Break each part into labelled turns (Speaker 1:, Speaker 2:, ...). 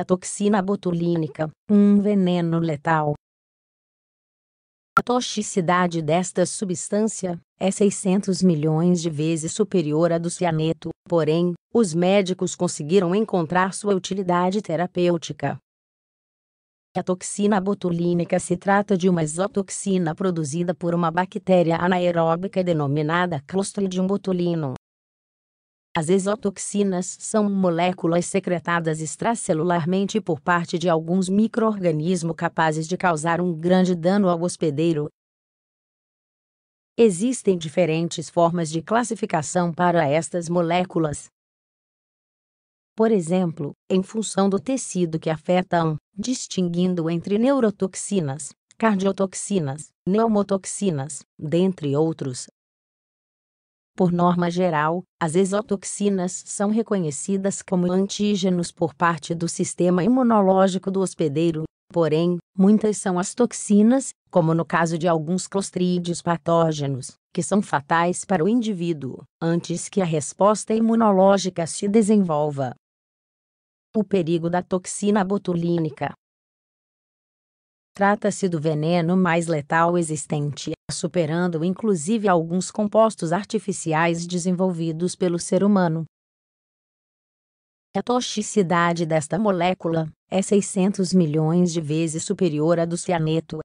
Speaker 1: A toxina botulínica, um veneno letal. A toxicidade desta substância é 600 milhões de vezes superior à do cianeto, porém, os médicos conseguiram encontrar sua utilidade terapêutica. A toxina botulínica se trata de uma exotoxina produzida por uma bactéria anaeróbica denominada Clostridium botulinum. As exotoxinas são moléculas secretadas extracelularmente por parte de alguns microorganismos capazes de causar um grande dano ao hospedeiro. Existem diferentes formas de classificação para estas moléculas. Por exemplo, em função do tecido que afetam, distinguindo entre neurotoxinas, cardiotoxinas, neumotoxinas, dentre outros, por norma geral, as exotoxinas são reconhecidas como antígenos por parte do sistema imunológico do hospedeiro, porém, muitas são as toxinas, como no caso de alguns clostrídeos patógenos, que são fatais para o indivíduo, antes que a resposta imunológica se desenvolva. O perigo da toxina botulínica Trata-se do veneno mais letal existente, superando inclusive alguns compostos artificiais desenvolvidos pelo ser humano. A toxicidade desta molécula é 600 milhões de vezes superior à do cianeto.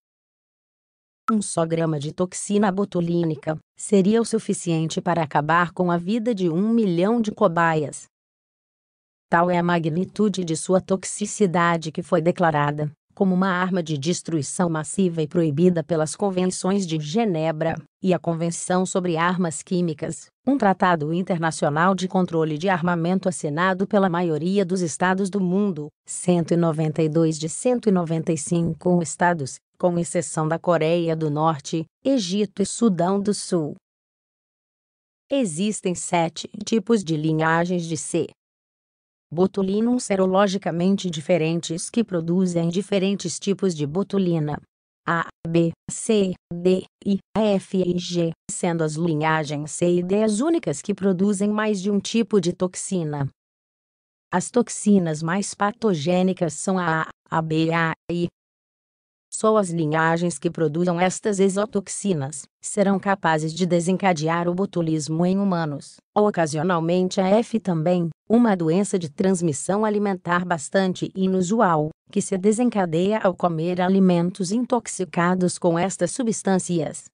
Speaker 1: Um só grama de toxina botulínica seria o suficiente para acabar com a vida de um milhão de cobaias. Tal é a magnitude de sua toxicidade que foi declarada como uma arma de destruição massiva e proibida pelas convenções de Genebra e a Convenção sobre Armas Químicas, um tratado internacional de controle de armamento assinado pela maioria dos estados do mundo, 192 de 195 estados, com exceção da Coreia do Norte, Egito e Sudão do Sul. Existem sete tipos de linhagens de C botulinum serologicamente diferentes que produzem diferentes tipos de botulina. A, B, C, D, I, F e G, sendo as linhagens C e D as únicas que produzem mais de um tipo de toxina. As toxinas mais patogênicas são a A, a B, A, I, só as linhagens que produzam estas exotoxinas serão capazes de desencadear o botulismo em humanos, ou ocasionalmente a F também, uma doença de transmissão alimentar bastante inusual, que se desencadeia ao comer alimentos intoxicados com estas substâncias.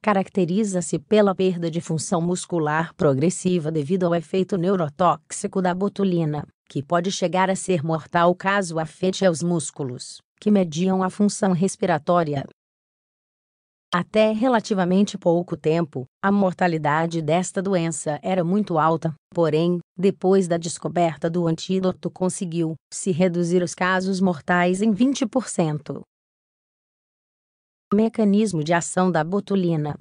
Speaker 1: Caracteriza-se pela perda de função muscular progressiva devido ao efeito neurotóxico da botulina, que pode chegar a ser mortal caso afete aos músculos que mediam a função respiratória. Até relativamente pouco tempo, a mortalidade desta doença era muito alta, porém, depois da descoberta do antídoto, conseguiu-se reduzir os casos mortais em 20%. Mecanismo de ação da botulina: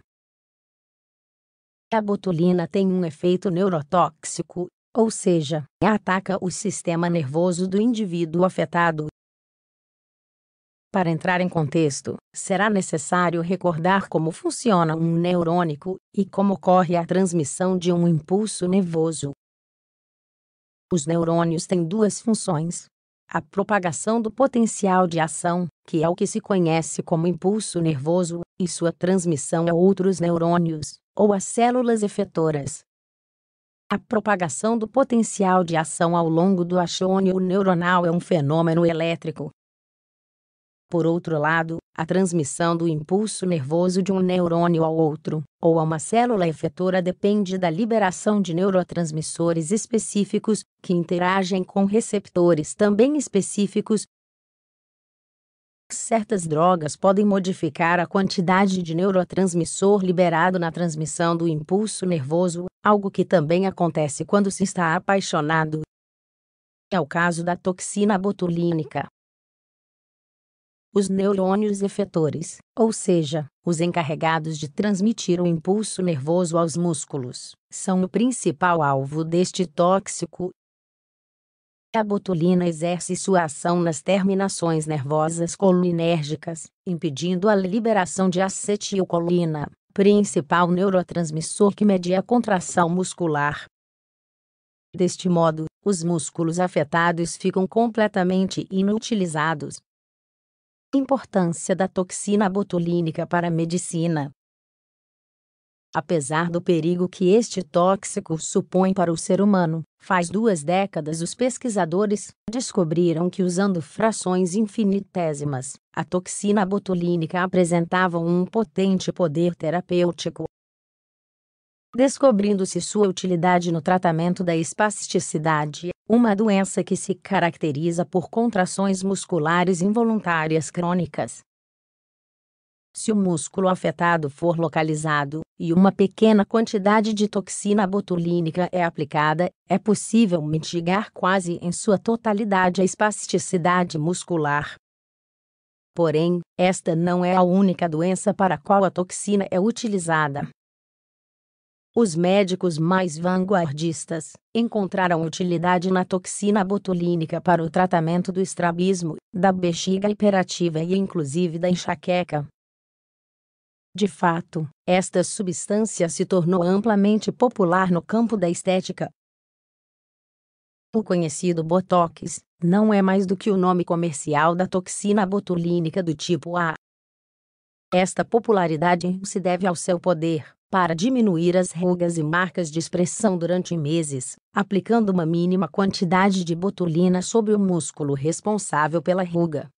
Speaker 1: A botulina tem um efeito neurotóxico, ou seja, ataca o sistema nervoso do indivíduo afetado, para entrar em contexto, será necessário recordar como funciona um neurônico e como ocorre a transmissão de um impulso nervoso. Os neurônios têm duas funções: a propagação do potencial de ação, que é o que se conhece como impulso nervoso, e sua transmissão a outros neurônios, ou a células efetoras. A propagação do potencial de ação ao longo do axônio neuronal é um fenômeno elétrico, por outro lado, a transmissão do impulso nervoso de um neurônio ao outro, ou a uma célula efetora depende da liberação de neurotransmissores específicos, que interagem com receptores também específicos, certas drogas podem modificar a quantidade de neurotransmissor liberado na transmissão do impulso nervoso, algo que também acontece quando se está apaixonado. É o caso da toxina botulínica, os neurônios efetores, ou seja, os encarregados de transmitir o impulso nervoso aos músculos, são o principal alvo deste tóxico. A botulina exerce sua ação nas terminações nervosas colinérgicas, impedindo a liberação de acetilcolina, principal neurotransmissor que media a contração muscular. Deste modo, os músculos afetados ficam completamente inutilizados, Importância da toxina botulínica para a medicina. Apesar do perigo que este tóxico supõe para o ser humano, faz duas décadas os pesquisadores descobriram que usando frações infinitésimas, a toxina botulínica apresentava um potente poder terapêutico, descobrindo-se sua utilidade no tratamento da espasticidade, uma doença que se caracteriza por contrações musculares involuntárias crônicas. Se o músculo afetado for localizado e uma pequena quantidade de toxina botulínica é aplicada, é possível mitigar quase em sua totalidade a espasticidade muscular. Porém, esta não é a única doença para a qual a toxina é utilizada. Os médicos mais vanguardistas encontraram utilidade na toxina botulínica para o tratamento do estrabismo, da bexiga hiperativa e inclusive da enxaqueca. De fato, esta substância se tornou amplamente popular no campo da estética. O conhecido Botox não é mais do que o nome comercial da toxina botulínica do tipo A. Esta popularidade se deve ao seu poder para diminuir as rugas e marcas de expressão durante meses, aplicando uma mínima quantidade de botulina sobre o músculo responsável pela ruga.